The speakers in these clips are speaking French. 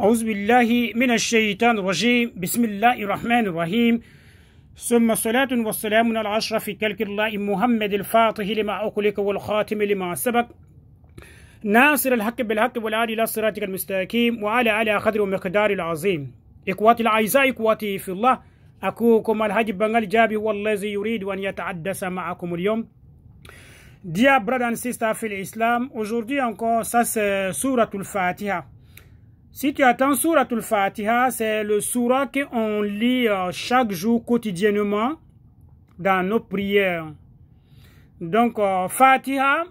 أعوذ بالله من الشيطان الرجيم بسم الله الرحمن الرحيم ثم صلاة والسلام على أشرف كلك الله محمد الفاتح لما أقلك والخاتم لما سبق ناصر الحق بالحق والآل إلى صراطك المستقيم وعلى على قدر ومقدار العظيم إقوات الأعزاء إقواتي في الله أكوكم الحاج بنغال جابي والذي يريد أن يتعدس معكم اليوم Dear brothers and sisters في الإسلام aujourd'hui encore ça c'est سورة الفاتحة Si tu attends Suratul Fatiha, c'est le surah qu'on lit euh, chaque jour quotidiennement dans nos prières. Donc, euh, Fatiha,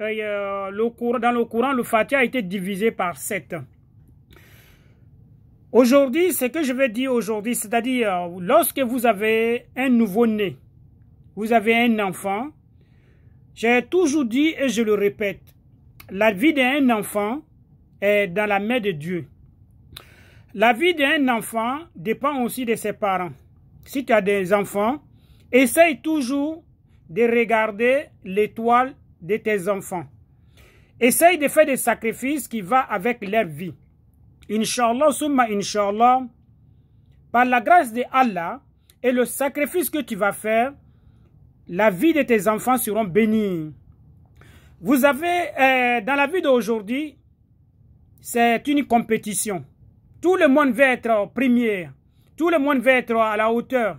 euh, dans le courant, le Fatiha a été divisé par sept. Aujourd'hui, ce que je vais dire aujourd'hui, c'est-à-dire lorsque vous avez un nouveau-né, vous avez un enfant, j'ai toujours dit et je le répète, la vie d'un enfant, dans la main de Dieu. La vie d'un enfant dépend aussi de ses parents. Si tu as des enfants, essaye toujours de regarder l'étoile de tes enfants. Essaye de faire des sacrifices qui vont avec leur vie. Inch'Allah, summa Inch'Allah, par la grâce de Allah et le sacrifice que tu vas faire, la vie de tes enfants seront bénie. Vous avez, euh, dans la vie d'aujourd'hui, c'est une compétition. Tout le monde veut être premier. Tout le monde veut être à la hauteur.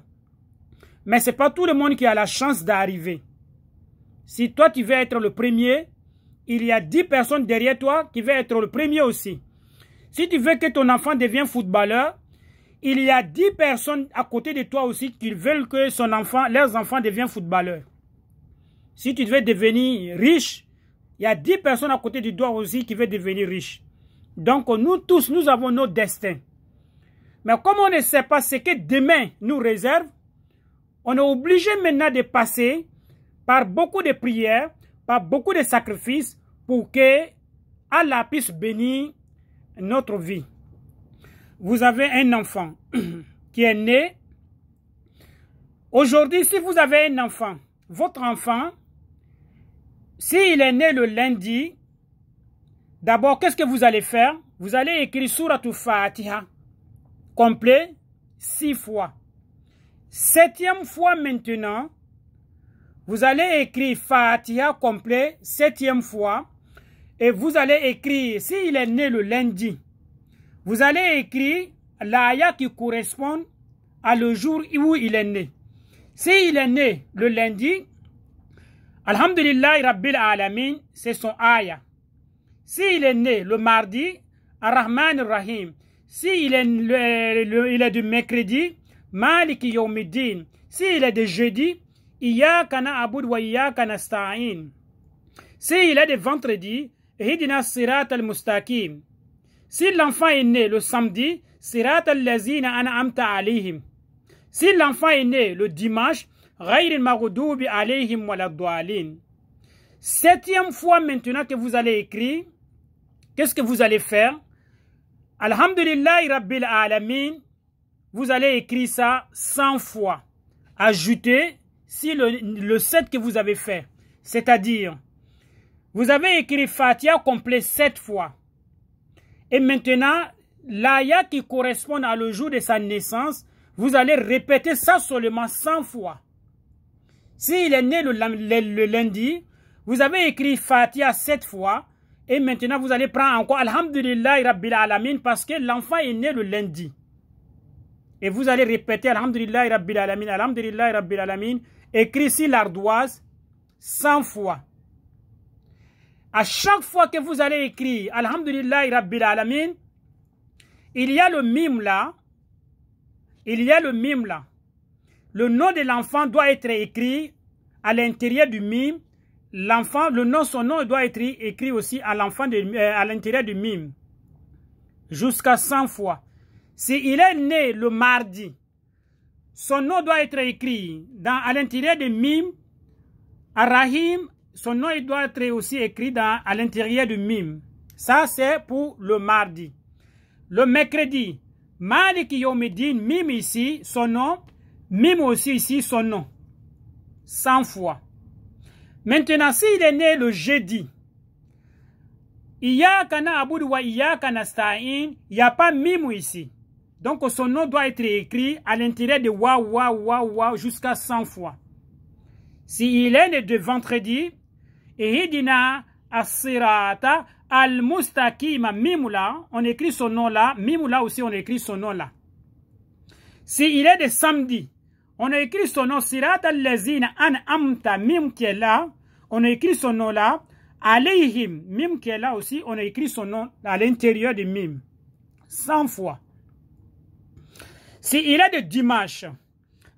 Mais ce n'est pas tout le monde qui a la chance d'arriver. Si toi, tu veux être le premier, il y a dix personnes derrière toi qui veulent être le premier aussi. Si tu veux que ton enfant devienne footballeur, il y a dix personnes à côté de toi aussi qui veulent que son enfant, leurs enfants deviennent footballeurs. Si tu veux devenir riche, il y a dix personnes à côté de toi aussi qui veulent devenir riche. Donc nous tous, nous avons nos destins. Mais comme on ne sait pas ce que demain nous réserve, on est obligé maintenant de passer par beaucoup de prières, par beaucoup de sacrifices pour que Allah puisse bénir notre vie. Vous avez un enfant qui est né. Aujourd'hui, si vous avez un enfant, votre enfant, s'il est né le lundi, D'abord, qu'est-ce que vous allez faire Vous allez écrire suratou Fatiha, complet, six fois. Septième fois maintenant, vous allez écrire Fatiha complet, septième fois. Et vous allez écrire, s'il est né le lundi, vous allez écrire l'aya qui correspond à le jour où il est né. S'il est né le lundi, Alhamdulillah Rabbil Alamin, c'est son ayah. S'il est né le mardi, Ar-Rahman rahim S'il est, le, il est du mercredi, Malik Si S'il est de jeudi, Iyakana Aboud wa Iyakana Sta'in. S'il est de vendredi, Hidina Sirat al-Mustaqim. Si l'enfant est né le samedi, Sirat al-Lazina an'amta Alihim. Si l'enfant est né le dimanche, Ghayril Maghdubi Alihim wa Septième fois maintenant que vous allez écrire, Qu'est-ce que vous allez faire Alhamdulillah, Alamin, vous allez écrire ça 100 fois. Ajoutez si le, le que vous avez fait, c'est-à-dire, vous avez écrit Fatiha complet 7 fois. Et maintenant, l'aya qui correspond à le jour de sa naissance, vous allez répéter ça seulement 100 fois. S'il est né le, le lundi, vous avez écrit Fatiha 7 fois, et maintenant, vous allez prendre encore Alhamdulillah Rabbil Alamin parce que l'enfant est né le lundi. Et vous allez répéter Alhamdulillah Rabbil Alamin, Alhamdulillah Rabbil Alamin. Écrit sur l'ardoise 100 fois. À chaque fois que vous allez écrire Alhamdulillah Rabbil Alamin, il y a le mime là. Il y a le mime là. Le nom de l'enfant doit être écrit à l'intérieur du mime l'enfant, le nom, son nom doit être écrit aussi à euh, l'intérieur du mime. Jusqu'à 100 fois. S'il est né le mardi, son nom doit être écrit dans, à l'intérieur du mime. Arahim, son nom doit être aussi écrit dans, à l'intérieur du mime. Ça, c'est pour le mardi. Le mercredi, Malik mime ici, son nom. Mime aussi ici, son nom. 100 fois. Maintenant, s'il est né le jeudi, wa il n'y a pas Mimou ici. Donc son nom doit être écrit à l'intérieur de wa wa wa wa jusqu'à 100 fois. S'il est né de vendredi, Asirata al mimou là, on écrit son nom là, Mimou là aussi on écrit son nom là. S'il est de samedi, on a écrit son nom, Sirat al lezina an amta mim qui est là. On a écrit son nom là. Alayhim, mim qui est là aussi, on a écrit son nom à l'intérieur de mim. 100 fois. Si il est de dimanche,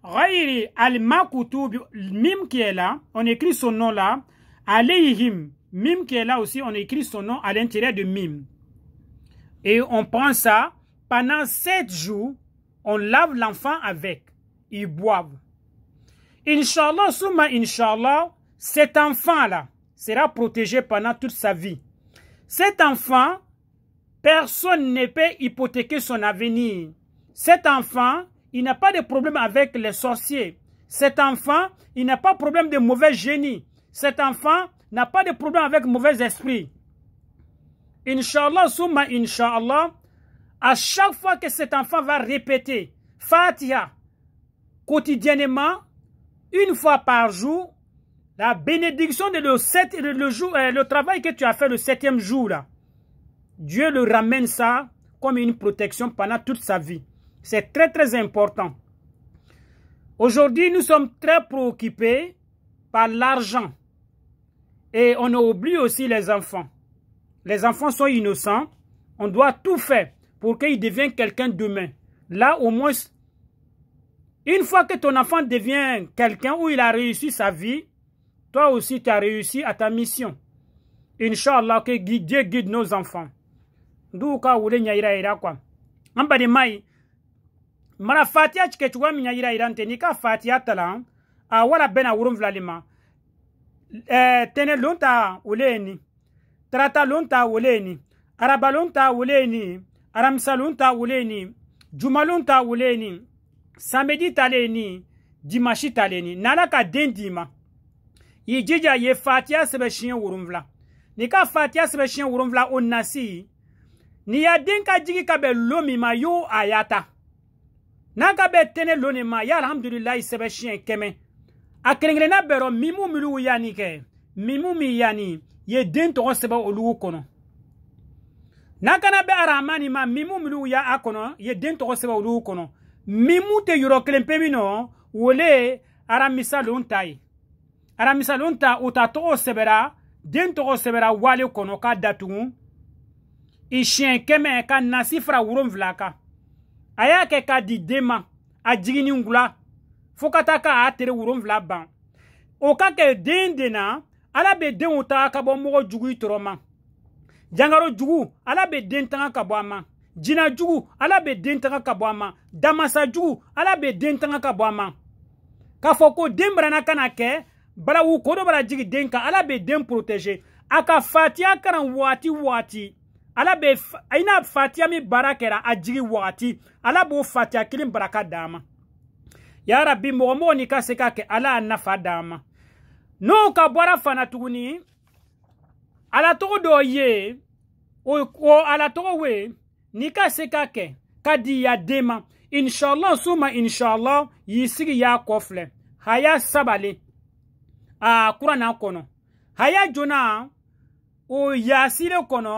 Rairi al mim qui est là, on écrit son nom là. Alayhim, mim qui est là aussi, on écrit son nom à l'intérieur de mim. Et on prend ça pendant sept jours, on lave l'enfant avec ils boivent. Inch'Allah, summa cet enfant-là sera protégé pendant toute sa vie. Cet enfant, personne ne peut hypothéquer son avenir. Cet enfant, il n'a pas de problème avec les sorciers. Cet enfant, il n'a pas de problème de mauvais génie. Cet enfant n'a pas de problème avec mauvais esprit. Inch'Allah, souma Inch'Allah, à chaque fois que cet enfant va répéter Fatiha, quotidiennement, une fois par jour, la bénédiction de le, le, jour, euh, le travail que tu as fait le septième jour, là, Dieu le ramène ça comme une protection pendant toute sa vie. C'est très, très important. Aujourd'hui, nous sommes très préoccupés par l'argent. Et on oublie aussi les enfants. Les enfants sont innocents. On doit tout faire pour qu'ils deviennent quelqu'un demain. Là, au moins, une fois que ton enfant devient quelqu'un où il a réussi sa vie, toi aussi tu as réussi à ta mission. Inch'Allah, que Dieu guide nos enfants. D'où ka wule nyaira ira kwa. Amba de mai. Mara fatia chike chukwa mi nyaira ira nte. Nika fatia tala. Hein. awala bena wurum vlalima. E, eh, tene lonta wule ni. Trata lonta wule ni. Araba wule ni. Aramsa lunta wule ni. samedi talen ni dimanche talen ni n'ala ka den d'i ma i jija ye fatiya sɛbɛ siɲɛ wolonfila n'i ka fatiya sɛbɛ siɲɛ wolonfila o nasi n'i y'a den ka jigi ka bɛn lo min ma y'o a y'a ta n'a ka bɛn tɛnɛ lo nin ma i alhamdulilayi sɛbɛ siɲɛ kɛmɛ a kelenkelenna bɛrɔ mimu minnu y'a nin kɛ mimu min y'a nin ye den tɔgɔ sɛbɛ olu kɔnɔ n'a kana bɛn aramani ma mimu minnu y'a kɔnɔ ye den tɔgɔ sɛbɛ olu kɔnɔ min mun tɛ yɔrɔ kelen pe min nɔ wole aramisalon ta ye aramisalon ta u ta tɔgɔ sɛbɛra den tɔgɔ sɛbɛra wale kɔnɔ k'a datugu i siɲɛ kɛmɛ ka nasi fara wolonfila kan a y'a kɛ k'a di den ma a jiginin gula fɔɔ ka taa k'a tere wolonfila ban o ka kɛ den de na ala be denw taga ka bɔ mɔgɔ jugu tɔrɔ ma jankaro jugu ala be den tanga ka bɔ a ma jina jugu ala bɛ den tanga ka bɔ a ma damasa jugu ala bɛ den tanga ka bɔ a ma k'a fɔ ko den barana kana kɛ balawu ko dɔ bara jigi den kan ala bɛ den protege a ka fatiya karan wagati wagati ala bɛ i n'a fatiya min baara kɛra a jigi wagati ala b'o fatiya kelen baraka d'a ma yarabi mɔgɔ mɔgɔ n'i ka se ka kɛ ala y'a nafa d'an ma n'o ka bɔra fana tuguni ala tɔgɔ dɔ ye o ala tɔgɔ we ni ka se ka kɛ ka di ya den ma inshallah su ma inshallah y'i sigi y'a kɔ filɛ haya sabali a ah, kuran'a kɔnɔ haya joona o yaasire kɔnɔ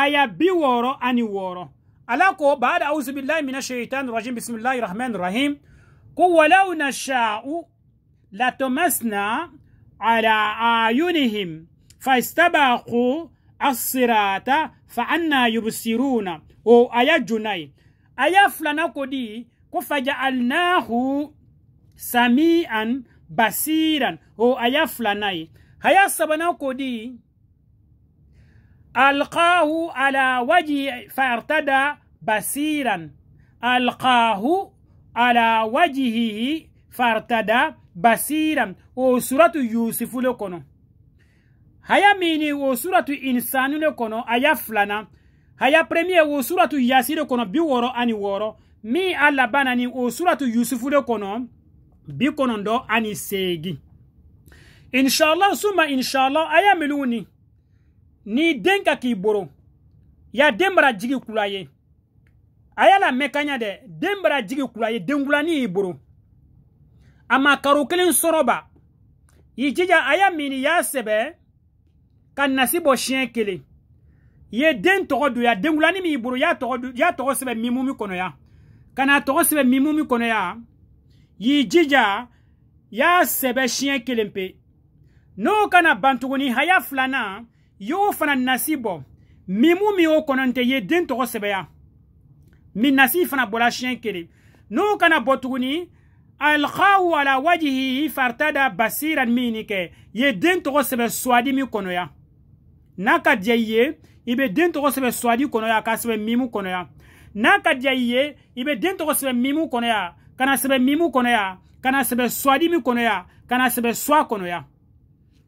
aya bi wɔɔrɔ ani wɔɔrɔ ala ko baada auzu billahi min ashaitan rajim bismillahi rahman rahim ko walau nasha'u latomasna ala ayunihim faistabaqu assirata fa anna yubsiruna o aya junai aya fulana kodi ko fajaalnahu samian basiran o aya fulanai haya sabana kodi alqahu ala waji faartada basiran alqahu ala wajihihi faartada basiran o suratu yusufu le kono haya mini wo suratu insanu le kono aya filana haya premier wo suratu yasi le kono bi wɔɔrɔ ani wɔɔrɔ min a labana ni o suratu yusufu le kono bi kɔnɔndɔ ani seegi inshallah suma inshallah aya miliw ni ni den ka k'i boro ya den bara jigi kula ye a y'a la mɛn kaɲa dɛ den bara jigi kula ye denkulani y'i boro a ma karo kelen sɔrɔba i jija a y'a mini y'a sɛbɛ ka nasi bɔ siɲɛ kelen i ye den tɔgɔ don ya denkulani min y'i bolo y'a tɔgɔ y'a tɔgɔ sɛbɛ mimu min kɔnɔ ya ka n'a tɔgɔ sɛbɛ mimu min kɔnɔ ya y'i jija y'a sɛbɛ siɲɛ kelen pe n'o kana ban tuguni haya filanan y'o fana nasi bɔ mimu min y'o kɔnɔ ntɛ ye den tɔgɔ sɛbɛya min nasi fana bɔra siɲɛ kelen n'o kana bɔ tuguni alhawu ala wajihi fartada basiran min ni kɛ ye den tɔgɔ sɛbɛ suwadi min kɔnɔya n'a ka diya i ye i bɛ den tɔgɔ sɛbɛn swadi kɔnɔ yan k'a sɛbɛn mimu kɔnɔ yan n'a ka diya i ye i bɛ den tɔgɔ sɛbɛn mimu kɔnɔ yan ka na sɛbɛn mimu kɔnɔ yan ka na sɛbɛn swadimi kɔnɔ yan ka na sɛbɛn swa kɔnɔ yan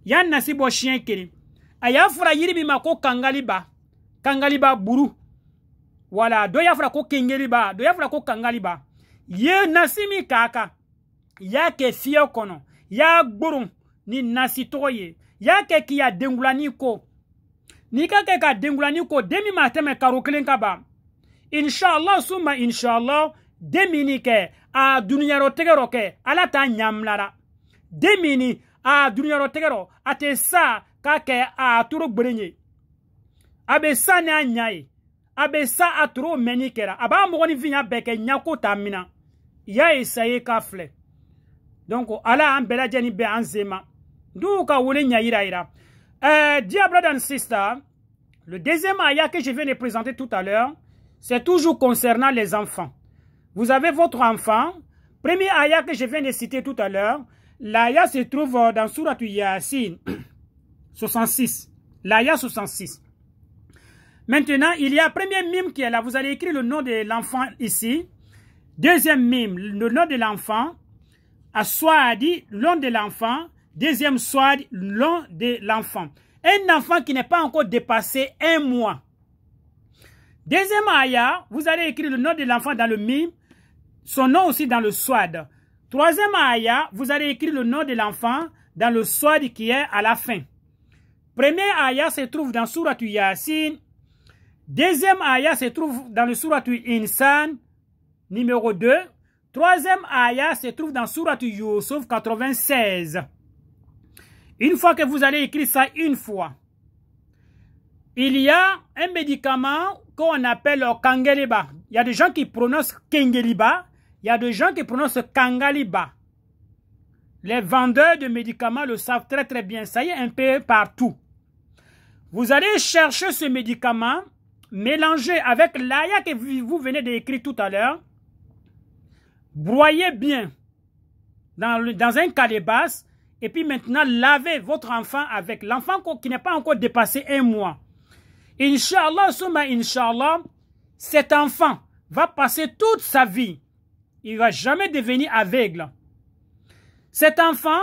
y'a nasi bɔ siɲɛ kelen a y'a fɔra yiri min ma ko kangaliba kangaliba buru wala dɔ y'a fɔra ko kengeliba dɔ y'a fɔra ko kangaliba ye nasi min k'a kan y'a kɛ fiyɛ kɔnɔ y'a gboron ni nasi tɔgɔ ye y'a kɛ k'i ya dengulani ko n'i ka kɛ ka dengulani ko den min ma tɛmɛ karo kelen ka ban inshallah suma inshallah den min ni kɛ a duniyarɔtɛgɛ rɔ kɛ ala t'a ɲamilara den min ni a duniyarɔtɛgɛ rɔ a tɛ sa k'a kɛ a toro gberen ye a bɛ sa ni a ɲa ye a bɛ sa a toro mɛnni kɛra a b'a mɔgɔninfinya bɛɛ kɛ ɲako t'a min na y'a esaye k'a filɛ donc ala an bɛɛ lajɛlen bɛ an sen ma duw ka wele ɲa yira yira diablo euh, dear sister, le deuxième aya que je viens de présenter tout à l'heure, c'est toujours concernant les enfants. Vous avez votre enfant. Premier aya que je viens de citer tout à l'heure, l'aya se trouve euh, dans Surat Yasin 66. L'aya 66. Maintenant, il y a premier mime qui est là. Vous allez écrire le nom de l'enfant ici. Deuxième mime, le nom de l'enfant. dit nom de l'enfant. Deuxième le nom de l'enfant. Un enfant qui n'est pas encore dépassé un mois. Deuxième Aya, vous allez écrire le nom de l'enfant dans le mime, son nom aussi dans le swad. Troisième Aya, vous allez écrire le nom de l'enfant dans le swad qui est à la fin. Premier Aya se trouve dans Surat Yasin. Deuxième Aya se trouve dans le Surat Insan, numéro 2. Troisième Aya se trouve dans Surat Yusuf 96. Une fois que vous allez écrire ça une fois, il y a un médicament qu'on appelle Kangeliba. Il y a des gens qui prononcent Kengeliba, il y a des gens qui prononcent Kangaliba. Les vendeurs de médicaments le savent très très bien. Ça y est un peu partout. Vous allez chercher ce médicament, mélanger avec l'aya que vous venez d'écrire tout à l'heure, broyez bien dans, dans un calebas, et puis maintenant, lavez votre enfant avec l'enfant qui n'est pas encore dépassé un mois. Inch'Allah, Souma, Inch'Allah, cet enfant va passer toute sa vie. Il ne va jamais devenir aveugle. Cet enfant,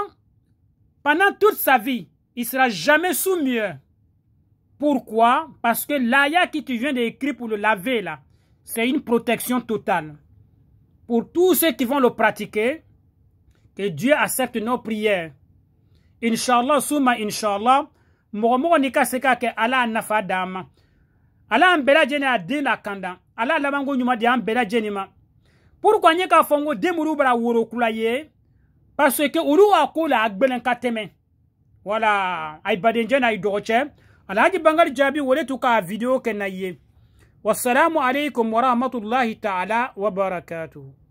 pendant toute sa vie, il ne sera jamais soumis. Pourquoi Parce que l'aya qui tu viens d'écrire pour le laver là, c'est une protection totale. Pour tous ceux qui vont le pratiquer, que Dieu accepte nos prières. inshallah suma inshallah mogo mogo n'i ka ke ala nafa dama ala ambela jeni adina kanda ala labanko di ambela jeni ma pourquoi n ye k'a fɔ n ko den ye parce que uru ka ko la a gbɛlɛn ka tɛmɛ wala a ye badenjɛ n'a ye dɔgɔ cɛ wale k'a video ke na ye عليكم ورحمة الله taala وبركاته